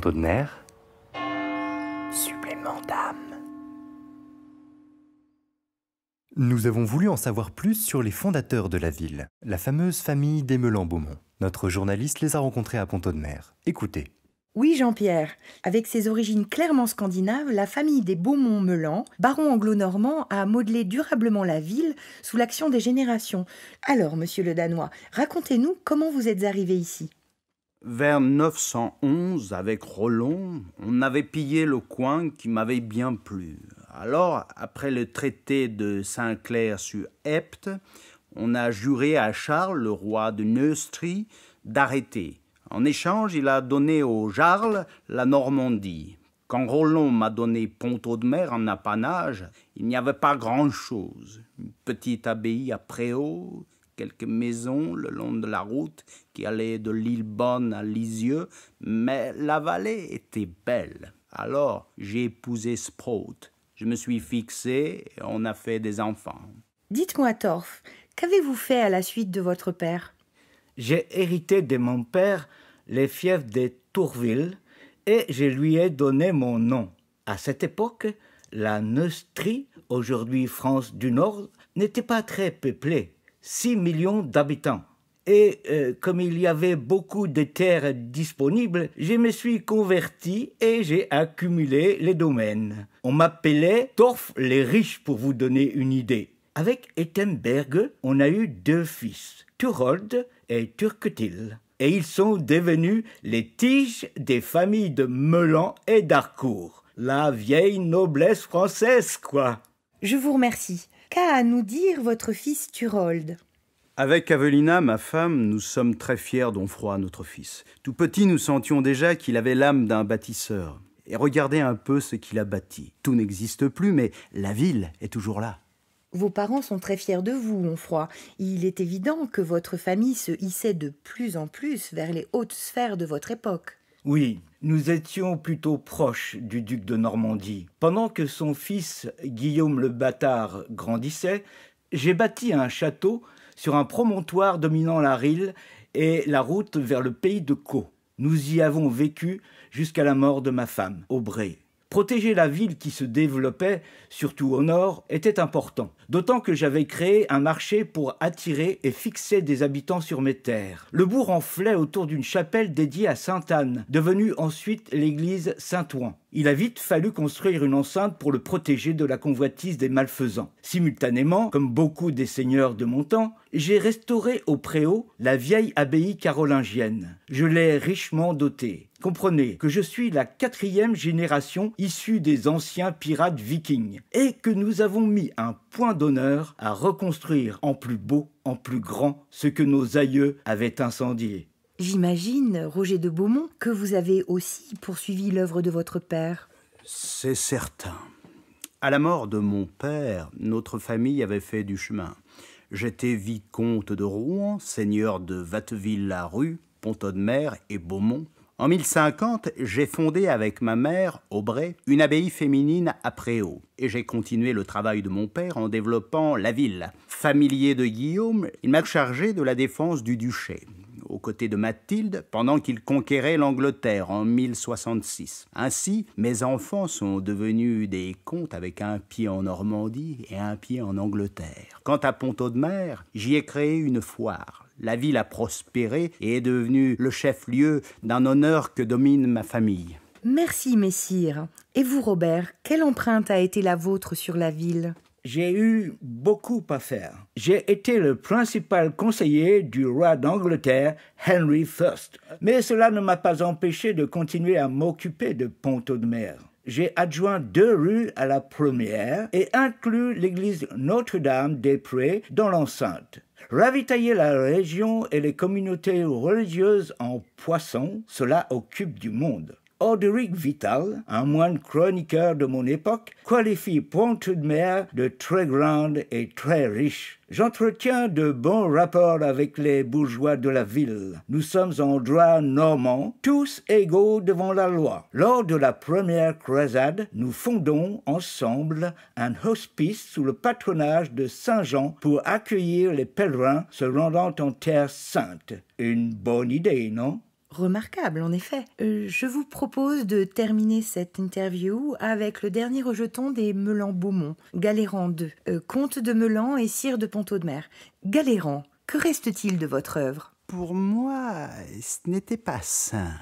Pontaud de Supplément d'âme. Nous avons voulu en savoir plus sur les fondateurs de la ville, la fameuse famille des melan beaumont Notre journaliste les a rencontrés à Ponto de Écoutez. Oui, Jean-Pierre. Avec ses origines clairement scandinaves, la famille des Beaumont-Melan, baron anglo-normand, a modelé durablement la ville sous l'action des générations. Alors, monsieur le Danois, racontez-nous comment vous êtes arrivé ici. Vers 911, avec Rollon, on avait pillé le coin qui m'avait bien plu. Alors, après le traité de Saint-Clair sur Epte, on a juré à Charles, le roi de Neustrie, d'arrêter. En échange, il a donné au Jarl la Normandie. Quand Roland m'a donné pont de en apanage, il n'y avait pas grand-chose. Une petite abbaye à Préau, quelques maisons le long de la route qui allait de Lillebonne à Lisieux, mais la vallée était belle. Alors j'ai épousé Sprout. Je me suis fixé et on a fait des enfants. Dites-moi, Torf, qu'avez-vous fait à la suite de votre père J'ai hérité de mon père les fiefs des Tourville et je lui ai donné mon nom. À cette époque, la Neustrie, aujourd'hui France du Nord, n'était pas très peuplée. 6 millions d'habitants. Et euh, comme il y avait beaucoup de terres disponibles, je me suis converti et j'ai accumulé les domaines. On m'appelait Torf les riches pour vous donner une idée. Avec Ettenberg, on a eu deux fils, Turold et Turquetil. Et ils sont devenus les tiges des familles de Melan et d'Harcourt. La vieille noblesse française, quoi. Je vous remercie qu'a à nous dire votre fils Turold Avec Avelina, ma femme, nous sommes très fiers d'Onfroy, notre fils. Tout petit, nous sentions déjà qu'il avait l'âme d'un bâtisseur. Et regardez un peu ce qu'il a bâti. Tout n'existe plus, mais la ville est toujours là. Vos parents sont très fiers de vous, Onfroy. Il est évident que votre famille se hissait de plus en plus vers les hautes sphères de votre époque. Oui, nous étions plutôt proches du duc de Normandie. Pendant que son fils Guillaume le Bâtard grandissait, j'ai bâti un château sur un promontoire dominant la Rille et la route vers le pays de Caux. Nous y avons vécu jusqu'à la mort de ma femme, Aubrey. Protéger la ville qui se développait, surtout au nord, était important, d'autant que j'avais créé un marché pour attirer et fixer des habitants sur mes terres. Le bourg enflait autour d'une chapelle dédiée à Sainte-Anne, devenue ensuite l'église Saint-Ouen. Il a vite fallu construire une enceinte pour le protéger de la convoitise des malfaisants. Simultanément, comme beaucoup des seigneurs de mon temps, j'ai restauré au préau la vieille abbaye carolingienne. Je l'ai richement dotée. Comprenez que je suis la quatrième génération issue des anciens pirates vikings et que nous avons mis un point d'honneur à reconstruire en plus beau, en plus grand, ce que nos aïeux avaient incendié. J'imagine, Roger de Beaumont, que vous avez aussi poursuivi l'œuvre de votre père. C'est certain. À la mort de mon père, notre famille avait fait du chemin. J'étais vicomte de Rouen, seigneur de Vatteville-la-Rue, pont Pont-au-de-Mer et Beaumont, en 1050, j'ai fondé avec ma mère, Aubray, une abbaye féminine à Préau, et j'ai continué le travail de mon père en développant la ville. Familier de Guillaume, il m'a chargé de la défense du duché aux côtés de Mathilde pendant qu'il conquérait l'Angleterre en 1066. Ainsi, mes enfants sont devenus des comtes avec un pied en Normandie et un pied en Angleterre. Quant à Pont-Audemer, j'y ai créé une foire la ville a prospéré et est devenue le chef-lieu d'un honneur que domine ma famille. Merci, Messire. Et vous, Robert, quelle empreinte a été la vôtre sur la ville J'ai eu beaucoup à faire. J'ai été le principal conseiller du roi d'Angleterre, Henry I. Mais cela ne m'a pas empêché de continuer à m'occuper de Ponto de Mer. J'ai adjoint deux rues à la première et inclus l'église Notre-Dame-des-Prés dans l'enceinte. Ravitailler la région et les communautés religieuses en poissons, cela occupe du monde. Orderic Vital, un moine chroniqueur de mon époque, qualifie Pointe-de-Mer de très grande et très riche. J'entretiens de bons rapports avec les bourgeois de la ville. Nous sommes en droit normand, tous égaux devant la loi. Lors de la première croisade, nous fondons ensemble un hospice sous le patronage de Saint Jean pour accueillir les pèlerins se rendant en terre sainte. Une bonne idée, non remarquable, en effet. Euh, je vous propose de terminer cette interview avec le dernier rejeton des Melan Beaumont, Galéran II, euh, comte de Melan et sire de Ponto de Mer. Galéran, que reste-t-il de votre œuvre Pour moi, ce n'était pas simple.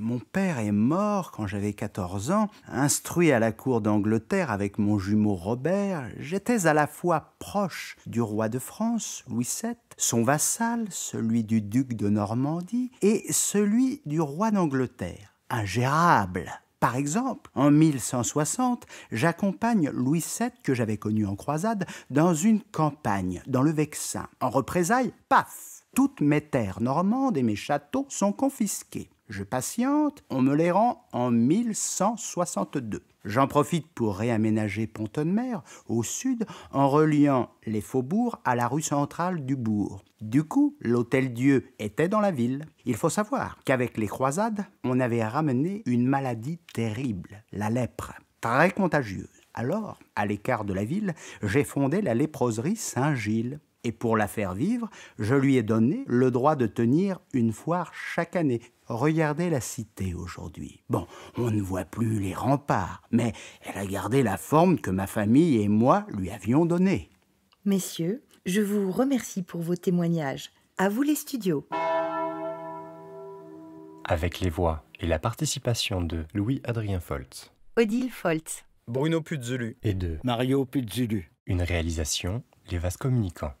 Mon père est mort quand j'avais 14 ans. Instruit à la cour d'Angleterre avec mon jumeau Robert, j'étais à la fois proche du roi de France, Louis VII, son vassal, celui du duc de Normandie, et celui du roi d'Angleterre. Ingérable par exemple, en 1160, j'accompagne Louis VII, que j'avais connu en croisade, dans une campagne, dans le Vexin. En représailles, paf toutes mes terres normandes et mes châteaux sont confisqués. Je patiente, on me les rend en 1162. J'en profite pour réaménager pont au sud en reliant les faubourgs à la rue centrale du bourg. Du coup, l'Hôtel-Dieu était dans la ville. Il faut savoir qu'avec les croisades, on avait ramené une maladie terrible, la lèpre, très contagieuse. Alors, à l'écart de la ville, j'ai fondé la léproserie Saint-Gilles. Et pour la faire vivre, je lui ai donné le droit de tenir une foire chaque année. Regardez la cité aujourd'hui. Bon, on ne voit plus les remparts, mais elle a gardé la forme que ma famille et moi lui avions donnée. Messieurs, je vous remercie pour vos témoignages. À vous les studios. Avec les voix et la participation de Louis-Adrien Foltz, Odile Foltz, Bruno Puzulu et de Mario Puzulu. Une réalisation Les Vases Communicants.